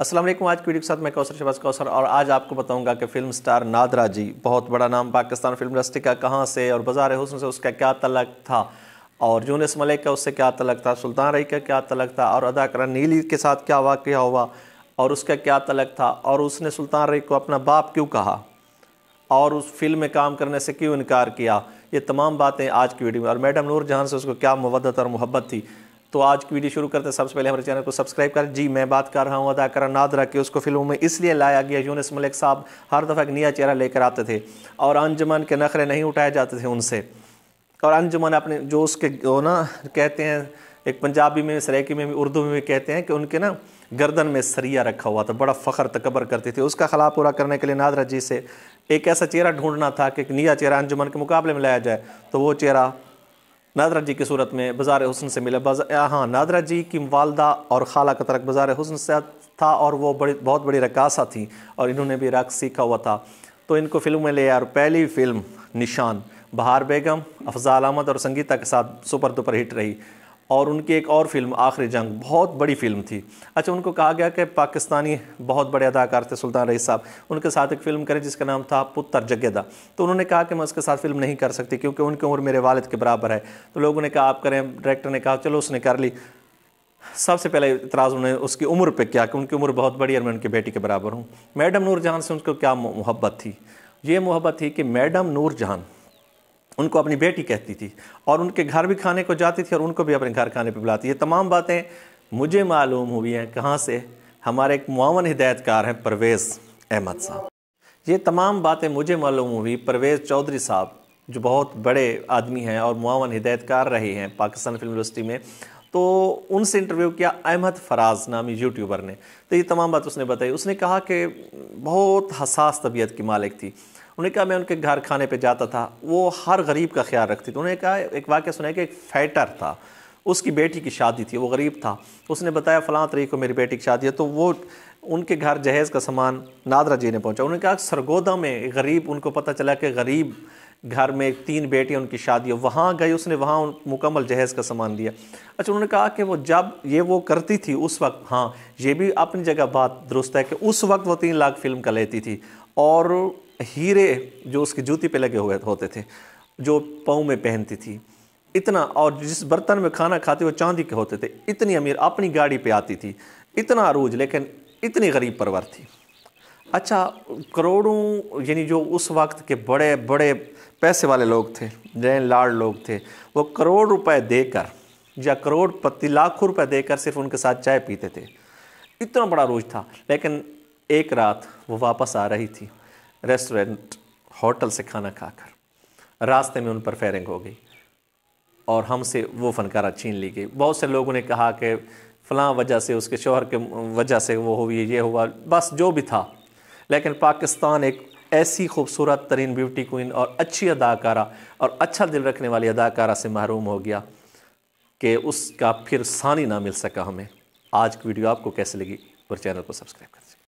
असलम आज की वीडियो के साथ मैं कौशर शबाज कौशर और आज आपको बताऊंगा कि फिल्म स्टार नादरा जी बहुत बड़ा नाम पाकिस्तान फिल्म इंडस्ट्री का कहाँ से और बाजार हुसन से उसका क्या तलक था और जूनस मलिक का उससे क्या तलक था सुल्तान रही का क्या तलक था और अदाकारा नीली के साथ क्या वाक़ हुआ और उसका क्या तलक था और उसने सुल्तान रही को अपना बाप क्यों कहा और उस फिल्म में काम करने से क्यों इनकार किया ये तमाम बातें आज की वीडियो में और मैडम नूर जहाँ से उसको क्या मवदत और मोहब्बत थी तो आज की वीडियो शुरू करते हैं सबसे पहले हमारे चैनल को सब्सक्राइब करें जी मैं बात कर रहा हूँ अदाकारा नादरा की उसको फिल्मों में इसलिए लाया गया यूनिस मलिक साहब हर दफ़ा एक नया चेहरा लेकर आते थे और अंजुमन के नखरे नहीं उठाए जाते थे उनसे और अंजुमन अपने जो उसके वो ना कहते हैं एक पंजाबी में सरेकी में भी उर्दू में भी कहते हैं कि उनके ना गर्दन में सरिया रखा हुआ था बड़ा फ़ख्र तकबर करती थी उसका खला पूरा करने के लिए नादरा जी से एक ऐसा चेहरा ढूंढना था कि एक नया चेहरा अंजुमन के मुकाबले में लाया जाए तो वो चेहरा नादरा जी की सूरत में बाज़ार हसन से मिला हाँ नादरा जी की वालदा और खाला का तरक बाज़ार हुसन से था और वो बड़ी बहुत बड़ी रकासा थी और इन्होंने भी रक़ सीखा हुआ था तो इनको फिल्म में ले और पहली फ़िल्म निशान बहार बेगम अफजाल अहमद और संगीता के साथ सुपर दुपर हिट रही और उनकी एक और फिल्म आखिरी जंग बहुत बड़ी फिल्म थी अच्छा उनको कहा गया कि पाकिस्तानी बहुत बड़े अदाकार थे सुल्तान रईस साहब उनके साथ एक फ़िल्म करें जिसका नाम था पुत्र जगेदा तो उन्होंने कहा कि मैं उसके साथ फिल्म नहीं कर सकती क्योंकि उनकी उम्र मेरे वालद के बराबर है तो लोगों ने कहा आप करें डायरेक्टर ने कहा चलो उसने कर ली सबसे पहले इतराज़ उन्होंने उसकी उम्र पर किया कि उनकी उम्र बहुत बड़ी है मैं उनकी बेटी के बराबर हूँ मैडम जहाँ से उनको क्या मोहब्बत थी ये मोहब्बत थी कि मैडम जहाँ उनको अपनी बेटी कहती थी और उनके घर भी खाने को जाती थी और उनको भी अपने घर खाने पर बुलाती ये तमाम बातें मुझे मालूम हुई हैं कहाँ से हमारे एक मावन हिदायतकार हैं परवेज़ अहमद साहब ये तमाम बातें मुझे मालूम हुई परवेज़ चौधरी साहब जो बहुत बड़े आदमी हैं और मावन हिदायतकार रहे हैं पाकिस्तान फिल्म इंडस्ट्री में तो उनसे इंटरव्यू किया अहमद फराज नामी यूट्यूबर ने तो ये तमाम बात उसने बताई उसने कहा कि बहुत हसास तबीयत की मालिक थी उन्होंने कहा मैं उनके घर खाने पर जाता था वो हर गरीब का ख्याल रखती थी उन्होंने कहा एक वाक्य सुना कि एक फैटर था उसकी बेटी की शादी थी वो गरीब था उसने बताया फ़लां तरीक़ को मेरी बेटी की शादी है तो वो उनके घर जहेज़ का सामान नादरा जी ने पहुँचा उन्होंने कहा सरगोदा में गरीब उनको पता चला कि गरीब घर में तीन बेटियाँ उनकी शादी है वहाँ गई उसने वहाँ उन मुकम्मल जहेज़ का सामान दिया अच्छा उन्होंने कहा कि वो जब ये वो करती थी उस वक्त हाँ ये भी अपनी जगह बात दुरुस्त है कि उस वक्त वो तीन लाख फिल्म का लेती थी और हीरे जो उसकी जूती पे लगे हुए होते थे जो पाँव में पहनती थी इतना और जिस बर्तन में खाना खाते वो चांदी के होते थे इतनी अमीर अपनी गाड़ी पर आती थी इतना अरूज लेकिन इतनी गरीब परवर थी अच्छा करोड़ों यानी जो उस वक्त के बड़े बड़े पैसे वाले लोग थे जैन लाड लोग थे वो करोड़ रुपए देकर या करोड़ पति लाखों रुपए देकर सिर्फ उनके साथ चाय पीते थे इतना बड़ा रोज था लेकिन एक रात वो वापस आ रही थी रेस्टोरेंट होटल से खाना खाकर रास्ते में उन पर फायरिंग हो गई और हमसे वो फनकारा छीन ली गई बहुत से लोगों ने कहा कि फ़लाँ वजह से उसके शोहर के वजह से वो हुई ये हुआ बस जो भी था लेकिन पाकिस्तान एक ऐसी खूबसूरत तरीन ब्यूटी क्वीन और अच्छी अदाकारा और अच्छा दिल रखने वाली अदाकारा से महरूम हो गया कि उसका फिर सानी ना मिल सका हमें आज की वीडियो आपको कैसे लगी और चैनल को सब्सक्राइब करें